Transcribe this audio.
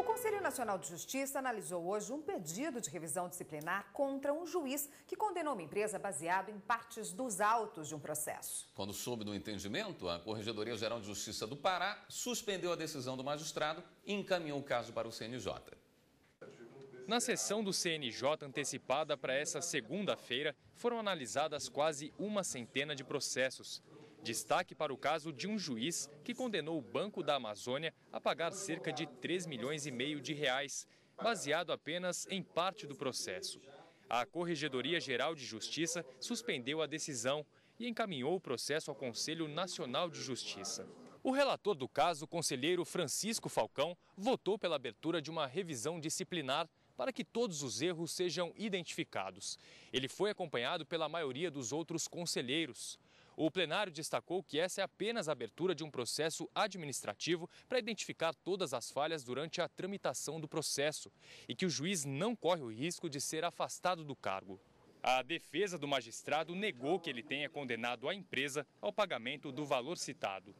O Conselho Nacional de Justiça analisou hoje um pedido de revisão disciplinar contra um juiz que condenou uma empresa baseado em partes dos autos de um processo. Quando soube do entendimento, a Corregedoria Geral de Justiça do Pará suspendeu a decisão do magistrado e encaminhou o caso para o CNJ. Na sessão do CNJ antecipada para essa segunda-feira, foram analisadas quase uma centena de processos. Destaque para o caso de um juiz que condenou o Banco da Amazônia a pagar cerca de 3 milhões e meio de reais, baseado apenas em parte do processo. A Corregedoria Geral de Justiça suspendeu a decisão e encaminhou o processo ao Conselho Nacional de Justiça. O relator do caso, o conselheiro Francisco Falcão, votou pela abertura de uma revisão disciplinar para que todos os erros sejam identificados. Ele foi acompanhado pela maioria dos outros conselheiros. O plenário destacou que essa é apenas a abertura de um processo administrativo para identificar todas as falhas durante a tramitação do processo e que o juiz não corre o risco de ser afastado do cargo. A defesa do magistrado negou que ele tenha condenado a empresa ao pagamento do valor citado.